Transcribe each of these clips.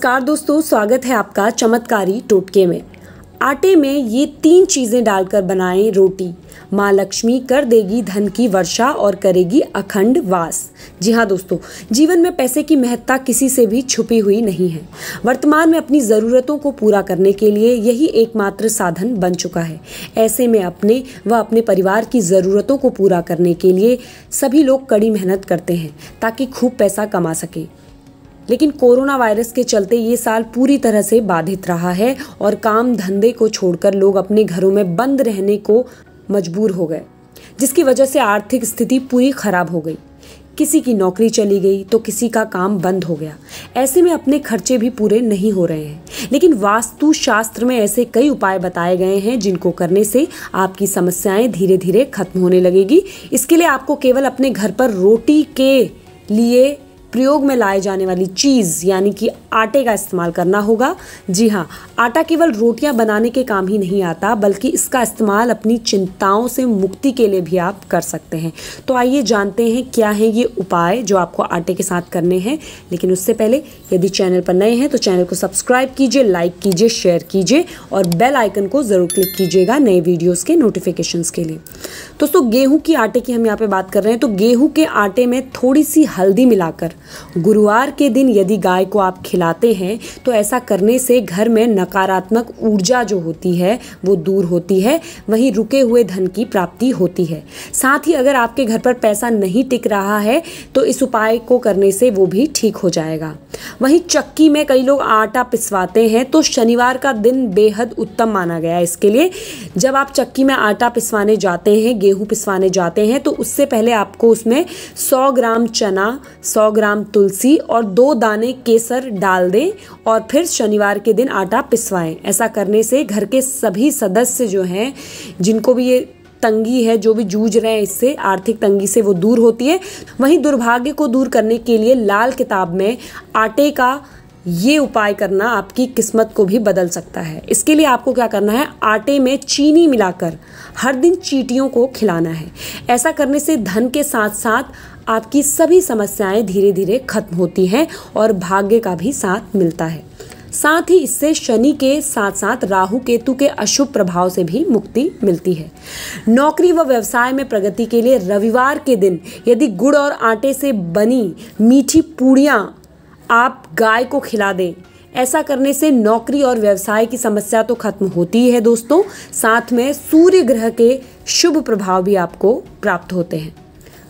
नमस्कार दोस्तों स्वागत है आपका चमत्कारी टोटके में आटे में ये तीन चीज़ें डालकर बनाएं रोटी माँ लक्ष्मी कर देगी धन की वर्षा और करेगी अखंड वास जी हाँ दोस्तों जीवन में पैसे की महत्ता किसी से भी छुपी हुई नहीं है वर्तमान में अपनी ज़रूरतों को पूरा करने के लिए यही एकमात्र साधन बन चुका है ऐसे में अपने व अपने परिवार की ज़रूरतों को पूरा करने के लिए सभी लोग कड़ी मेहनत करते हैं ताकि खूब पैसा कमा सकें लेकिन कोरोना वायरस के चलते ये साल पूरी तरह से बाधित रहा है और काम धंधे को छोड़कर लोग अपने घरों में बंद रहने को मजबूर हो गए जिसकी वजह से आर्थिक स्थिति पूरी खराब हो गई किसी की नौकरी चली गई तो किसी का काम बंद हो गया ऐसे में अपने खर्चे भी पूरे नहीं हो रहे हैं लेकिन वास्तु शास्त्र में ऐसे कई उपाय बताए गए हैं जिनको करने से आपकी समस्याएं धीरे धीरे खत्म होने लगेगी इसके लिए आपको केवल अपने घर पर रोटी के लिए प्रयोग में लाए जाने वाली चीज़ यानी कि आटे का इस्तेमाल करना होगा जी हाँ आटा केवल रोटियां बनाने के काम ही नहीं आता बल्कि इसका इस्तेमाल अपनी चिंताओं से मुक्ति के लिए भी आप कर सकते हैं तो आइए जानते हैं क्या है ये उपाय जो आपको आटे के साथ करने हैं लेकिन उससे पहले यदि चैनल पर नए हैं तो चैनल को सब्सक्राइब कीजिए लाइक कीजिए शेयर कीजिए और बेल आइकन को ज़रूर क्लिक कीजिएगा नए वीडियोज़ के नोटिफिकेशन के लिए दोस्तों गेहूँ की आटे की हम यहाँ पर बात कर रहे हैं तो गेहूँ के आटे में थोड़ी सी हल्दी मिलाकर गुरुवार के दिन यदि गाय को आप खिलाते हैं तो ऐसा करने से घर में नकारात्मक ऊर्जा जो होती है वो दूर होती है वहीं रुके हुए धन की प्राप्ति होती है साथ ही अगर आपके घर पर पैसा नहीं टिक रहा है तो इस उपाय को करने से वो भी ठीक हो जाएगा वहीं चक्की में कई लोग आटा पिसवाते हैं तो शनिवार का दिन बेहद उत्तम माना गया है इसके लिए जब आप चक्की में आटा पिसवाने जाते हैं गेहूँ पिसवाने जाते हैं तो उससे पहले आपको उसमें सौ ग्राम चना सौ ग्राम ग्राम तुलसी और दो दाने केसर डाल दें और फिर शनिवार के दिन आटा पिसवाएं ऐसा करने से घर के सभी सदस्य जो हैं जिनको भी ये तंगी है जो भी जूझ रहे हैं इससे आर्थिक तंगी से वो दूर होती है वहीं दुर्भाग्य को दूर करने के लिए लाल किताब में आटे का ये उपाय करना आपकी किस्मत को भी बदल सकता है इसके लिए आपको क्या करना है आटे में चीनी मिलाकर हर दिन चीटियों को खिलाना है ऐसा करने से धन के साथ साथ आपकी सभी समस्याएं धीरे धीरे खत्म होती हैं और भाग्य का भी साथ मिलता है साथ ही इससे शनि के साथ साथ राहु केतु के अशुभ प्रभाव से भी मुक्ति मिलती है नौकरी व व्यवसाय में प्रगति के लिए रविवार के दिन यदि गुड़ और आटे से बनी मीठी पूड़ियाँ आप गाय को खिला दें ऐसा करने से नौकरी और व्यवसाय की समस्या तो खत्म होती है दोस्तों साथ में सूर्य ग्रह के शुभ प्रभाव भी आपको प्राप्त होते हैं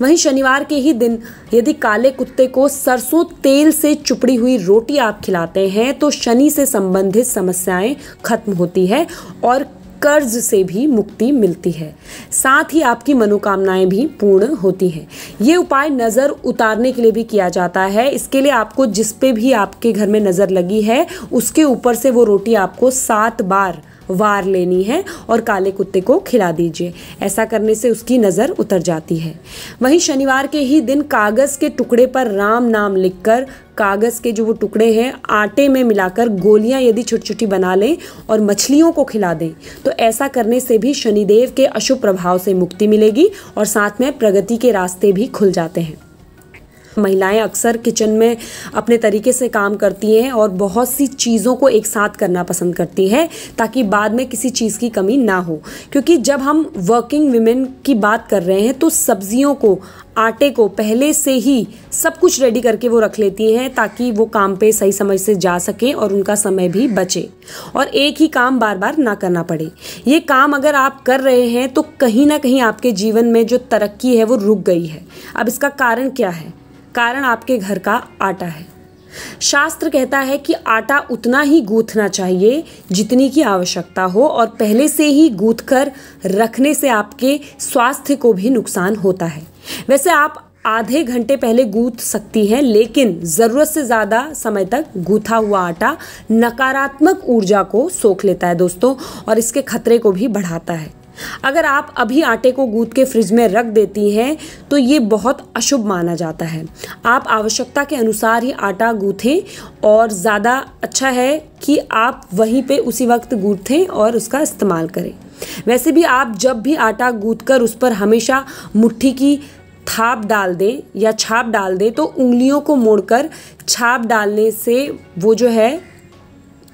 वहीं शनिवार के ही दिन यदि काले कुत्ते को सरसों तेल से चुपड़ी हुई रोटी आप खिलाते हैं तो शनि से संबंधित समस्याएं खत्म होती है और कर्ज से भी मुक्ति मिलती है साथ ही आपकी मनोकामनाएं भी पूर्ण होती हैं ये उपाय नज़र उतारने के लिए भी किया जाता है इसके लिए आपको जिस पे भी आपके घर में नज़र लगी है उसके ऊपर से वो रोटी आपको सात बार वार लेनी है और काले कुत्ते को खिला दीजिए ऐसा करने से उसकी नज़र उतर जाती है वहीं शनिवार के ही दिन कागज़ के टुकड़े पर राम नाम लिखकर कागज़ के जो वो टुकड़े हैं आटे में मिलाकर गोलियां यदि छोटी छोटी बना लें और मछलियों को खिला दें तो ऐसा करने से भी शनिदेव के अशुभ प्रभाव से मुक्ति मिलेगी और साथ में प्रगति के रास्ते भी खुल जाते हैं महिलाएं अक्सर किचन में अपने तरीके से काम करती हैं और बहुत सी चीज़ों को एक साथ करना पसंद करती हैं ताकि बाद में किसी चीज़ की कमी ना हो क्योंकि जब हम वर्किंग वीमेन की बात कर रहे हैं तो सब्जियों को आटे को पहले से ही सब कुछ रेडी करके वो रख लेती हैं ताकि वो काम पे सही समय से जा सकें और उनका समय भी बचे और एक ही काम बार बार ना करना पड़े ये काम अगर आप कर रहे हैं तो कहीं ना कहीं आपके जीवन में जो तरक्की है वो रुक गई है अब इसका कारण क्या है कारण आपके घर का आटा है शास्त्र कहता है कि आटा उतना ही गूंथना चाहिए जितनी की आवश्यकता हो और पहले से ही गूंथ कर रखने से आपके स्वास्थ्य को भी नुकसान होता है वैसे आप आधे घंटे पहले गूंथ सकती हैं लेकिन ज़रूरत से ज़्यादा समय तक गूथा हुआ आटा नकारात्मक ऊर्जा को सोख लेता है दोस्तों और इसके खतरे को भी बढ़ाता है अगर आप अभी आटे को गूंद के फ्रिज में रख देती हैं तो ये बहुत अशुभ माना जाता है आप आवश्यकता के अनुसार ही आटा गूँथें और ज़्यादा अच्छा है कि आप वहीं पे उसी वक्त गूँथें और उसका इस्तेमाल करें वैसे भी आप जब भी आटा गूँथ कर उस पर हमेशा मुट्ठी की थाप डाल दें या छाप डाल दें तो उंगलियों को मोड़कर छाप डालने से वो जो है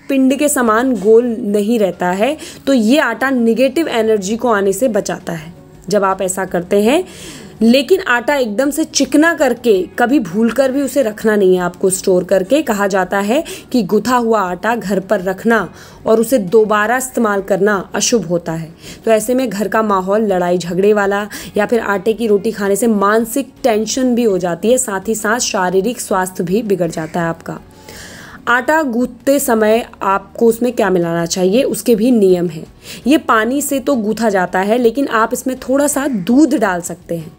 पिंड के समान गोल नहीं रहता है तो ये आटा निगेटिव एनर्जी को आने से बचाता है जब आप ऐसा करते हैं लेकिन आटा एकदम से चिकना करके कभी भूल कर भी उसे रखना नहीं है आपको स्टोर करके कहा जाता है कि गुथा हुआ आटा घर पर रखना और उसे दोबारा इस्तेमाल करना अशुभ होता है तो ऐसे में घर का माहौल लड़ाई झगड़े वाला या फिर आटे की रोटी खाने से मानसिक टेंशन भी हो जाती है साथ ही साथ शारीरिक स्वास्थ्य भी बिगड़ जाता है आपका आटा गूंथते समय आपको उसमें क्या मिलाना चाहिए उसके भी नियम हैं ये पानी से तो गूथा जाता है लेकिन आप इसमें थोड़ा सा दूध डाल सकते हैं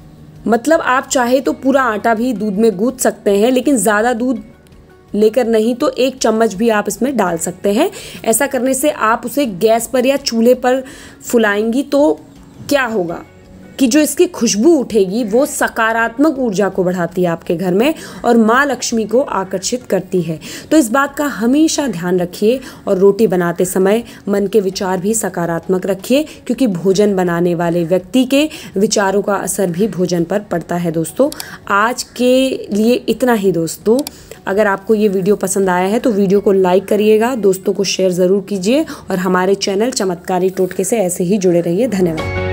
मतलब आप चाहे तो पूरा आटा भी दूध में गूंथ सकते हैं लेकिन ज़्यादा दूध लेकर नहीं तो एक चम्मच भी आप इसमें डाल सकते हैं ऐसा करने से आप उसे गैस पर या चूल्हे पर फुलाएंगी तो क्या होगा कि जो इसकी खुशबू उठेगी वो सकारात्मक ऊर्जा को बढ़ाती है आपके घर में और माँ लक्ष्मी को आकर्षित करती है तो इस बात का हमेशा ध्यान रखिए और रोटी बनाते समय मन के विचार भी सकारात्मक रखिए क्योंकि भोजन बनाने वाले व्यक्ति के विचारों का असर भी भोजन पर पड़ता है दोस्तों आज के लिए इतना ही दोस्तों अगर आपको ये वीडियो पसंद आया है तो वीडियो को लाइक करिएगा दोस्तों को शेयर ज़रूर कीजिए और हमारे चैनल चमत्कारी टोटके से ऐसे ही जुड़े रहिए धन्यवाद